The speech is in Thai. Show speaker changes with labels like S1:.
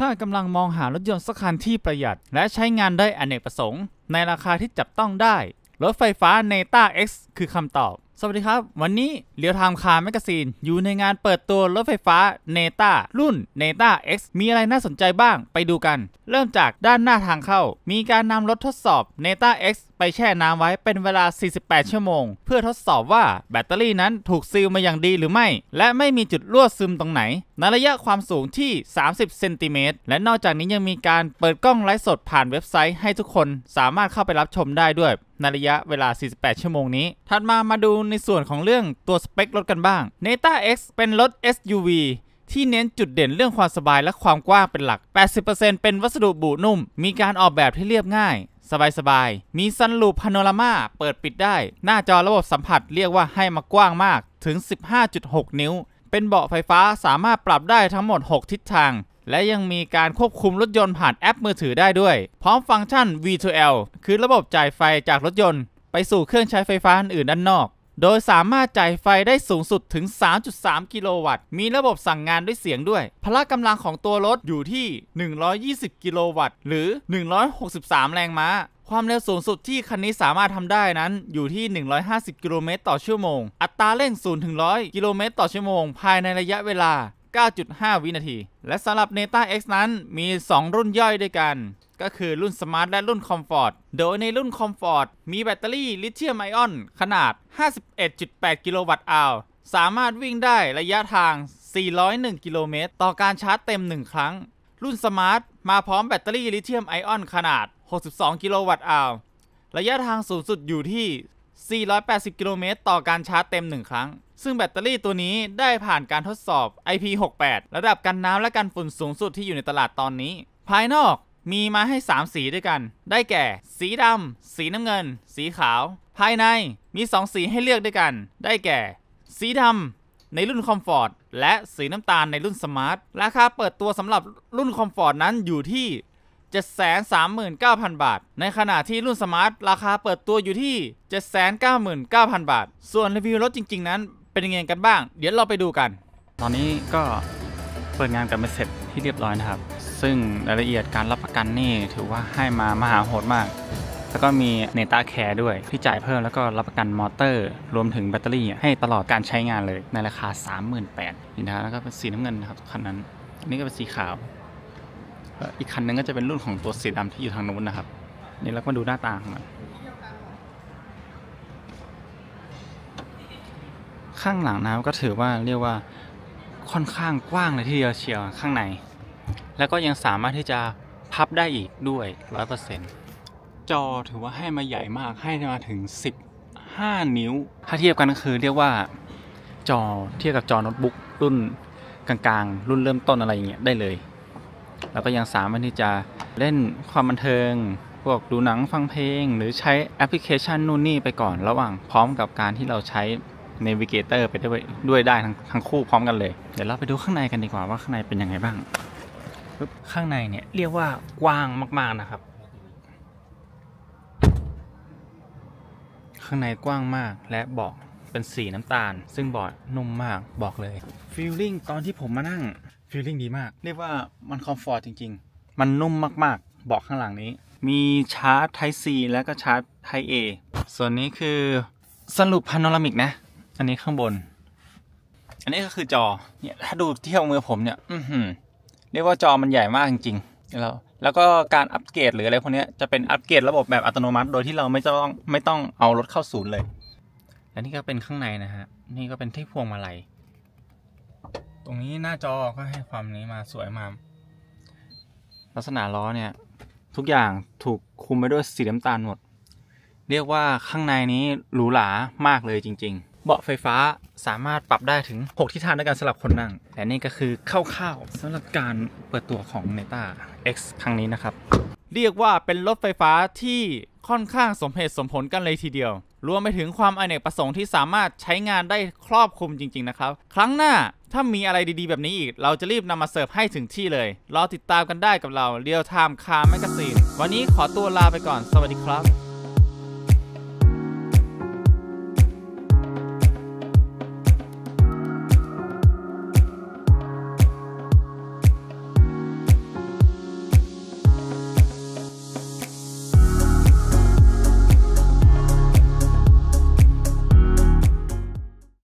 S1: ถ้ากำลังมองหารถยนต์สักคันที่ประหยัดและใช้งานได้อนเนกประสงค์ในราคาที่จับต้องได้ รถไฟฟ้าเนต้า X คือคำตอบสวัสดีครับ วันนี้เลียวททมคาร์แมกซีนอยู่ในงานเปิดตัวรถไฟฟ้าเนต้ารุ่นเนต้า X มีอะไรน่าสนใจบ้างไปดูกัน เริ่มจากด้านหน้าทางเข้า มีการนำรถทดสอบเนต้า X ไปแช่น้ำไว้เป็นเวลา 48 ชั่วโมง เพื่อทดสอบว่าแบตเตอรี่นั้นถูกซีลมาอย่างดีหรือไม่ และไม่มีจุดรั่วซึมตรงไหนในระยะความสูงที่ 30เซนติเมตรและนอกจากนี้ยังมีการเปิดกล้องไลฟ์สดผ่านเว็บไซต์ให้ทุกคนสามารถเข้าไปรับชมได้ด้วยในระยะเวลา 48 ชั่วโมงนี้ถัดมามาดูในส่วนของเรื่องตัวสเปครถกันบ้าง n น t a X เป็นรถ SUV ที่เน้นจุดเด่นเรื่องความสบายและความกว้างเป็นหลัก 80%เป็นวัสดุบุนุ่ม มีการออกแบบที่เรียบง่าย สบายๆมีซันลูปพาโนรามา เปิดปิดได้ หน้าจอระบบสัมผัสเรียกว่าให้มากว้างมาก ถึง 15.6 นิ้ว เป็นเบาะไฟฟ้าสามารถปรับได้ทั้งหมด 6 ทิศทาง และยังมีการควบคุมรถยนต์ผ่านแอปมือถือได้ด้วย พร้อมฟังก์ชัน V2L คือระบบจ่ายไฟจากรถยนต์ไปสู่เครื่องใช้ไฟฟ้าอื่นด้านนอกโดยสามารถจ่ายไฟได้สูงสุดถึง 3.3 กิโลวัตต์ มีระบบสั่งงานด้วยเสียงด้วย พละกำลังของตัวรถอยู่ที่ 120 กิโลวัตต์ หรือ 163 แรงม้า ความเร็วสูงสุดที่คันนี้สามารถทำได้นั้นอยู่ที่ 150 กิโลเมตรต่อชั่วโมง อัตราเร่ง0ถึง100 กิโลเมตรต่อชั่วโมงภายในระยะเวลา9.5 วินาที และสำหรับ Neta X นั้นมี 2 รุ่นย่อยด้วยกัน ก็คือรุ่นสมาร์และรุ่นคอมฟอร์ตโดยในรุ่นคอมฟอร์ตมีแบตเตอรี่ลิเธียมไอออนขนาด 51.8 กิโลวัตต์อาวสามารถวิ่งได้ ระยะทาง 401 กิโลเมตร ต่อการชาร์จเต็ม 1 ครั้ง รุ่นสมาร์มาพร้อมแบตเตอรี่ลิเธียมไอออนขนาด 62 กิโลวัตต์ อาวระยะทางสูงสุดอยู่ที่ 480 กิโลเมตรต่อการชาร์จเต็ม1ครั้งซึ่งแบตเตอรี่ตัวนี้ได้ผ่านการทดสอบ IP68 ระดับกันน้ำและกันฝุ่นสูงสุดที่อยู่ในตลาดตอนนี้ ภายนอกมีมาให้ 3 สีด้วยกัน ได้แก่ สีดำ สีน้ำเงิน สีขาว ภายในมี 2 สีให้เลือกด้วยกัน ได้แก่ สีดำในรุ่นคอมฟอร์ตและสีน้ำตาลในรุ่นสมาร์ท ราคาเปิดตัวสำหรับรุ่นคอมฟอร์ตนั้นอยู่ที่ 739,000 บาท ในขณะที่รุ่นสมาร์ทราคาเปิดตัวอยู่ที่ 799,000 บาท ส่วนรีวิวรถจริงๆ นั้นเป็นยังไงกันบ้างเดี๋ยวเราไปดูกัน ตอนนี้ก็เปิดงานกันไปเสร็จที่เรียบร้อยนะครับ ซึ่งรายละเอียดการรับประกันนี่ถือว่าให้มามหาโหดมาก แล้วก็มีเนต้าแคร์ด้วย ที่จ่ายเพิ่มแล้วก็รับประกันมอเตอร์ รวมถึงแบตเตอรี่ให้ตลอดการใช้งานเลย ในราคา 38,000นี่นะแล้วก็เป็นสีน้ำเงินนะครับ คันนั้นอันนี้ก็เป็นสีขาวอีกคันนึงก็จะเป็นรุ่นของตัวสีดำที่อยู่ทางนู้นนะครับ นี่เราก็มาดูหน้าตาของมันข้างหลังนะครับก็ถือว่าเรียกว่าค่อนข้างกว้างเลยทีเดียวเชียวข้างใน แล้วก็ยังสามารถที่จะพับได้อีกด้วยร้อยเปอร์เซนต์จอถือว่าให้มาใหญ่มากให้มาถึง 15 นิ้วถ้าเทียบกันก็คือเรียกว่าจอเทียบกับจอโน้ตบุ๊กรุ่นกลางๆ รุ่นเริ่มต้นอะไรอย่างเงี้ยได้เลย แล้วก็ยังสามารถที่จะเล่นความบันเทิงพวกดูหนังฟังเพลง หรือใช้แอปพลิเคชันนู่นนี่ไปก่อนระหว่างพร้อมกับการที่เราใช้ Navigator ไปด้วยด้วยได้ทั้งทั้งคู่พร้อมกันเลย เดี๋ยวเราไปดูข้างในกันดีกว่าว่าข้างในเป็นยังไงบ้างข้างในเนี่ยเรียกว่ากว้างมากๆนะครับ ข้างในกว้างมากและเบาะเป็นสีน้ำตาล ซึ่งเบาะนุ่มมากบอกเลยฟีลลิ่งตอนที่ผมมานั่งฟีลลิ่งดีมาก เรียกว่ามันคอมฟอร์ตจริงๆ มันนุ่มมากๆเบาะข้างหลังนี้ มีชาร์จ Type C และก็ชาร์จ Type A ส่วนนี้คือสรุปพานอรามิกนะอันนี้ข้างบน อันนี้ก็คือจอ เนี่ย ถ้าดูเที่ยวมือผมเนี่ยอืเรียกว่าจอมันใหญ่มากจริงๆ แล้ว แล้วก็การอัปเกรดหรืออะไรพวกนี้จะเป็นอัปเกรดระบบแบบอัตโนมัติ โดยที่เราไม่ต้องไม่ต้องเอารถเข้าศูนย์เลยและนี่ก็เป็นข้างในนะฮะ นี่ก็เป็นที่พวงมาลัย ตรงนี้หน้าจอก็ให้ความนี้มาสวยมากลักษณะล้อเนี่ย ทุกอย่างถูกคุมไปด้วยสีน้ำตาลหมด เรียกว่าข้างในนี้หรูหรามากเลยจริง ๆเบาะไฟฟ้าสามารถปรับได้ถึง 6 ทิศทางในการสลับคนนั่ง และนี่ก็คือคร่าวๆสำหรับการเปิดตัวของน e t a X ครั้งนี้นะครับ เรียกว่าเป็นรถไฟฟ้าที่ค่อนข้างสมเหตุ สมผลกันเลยทีเดียว รวมไปถึงความอเนกประสงค์ที่สามารถใช้งานได้ครอบคลุมจริง ๆ นะครับ ครั้งหน้าถ้ามีอะไรดี ๆ แบบนี้อีกเราจะรีบนำมาเสิร์ฟให้ถึงที่เลย รอติดตามกันได้กับเราเรียลไทม์คาร์แมกซีนวันนี้ขอตัวลาไปก่อน สวัสดีครับ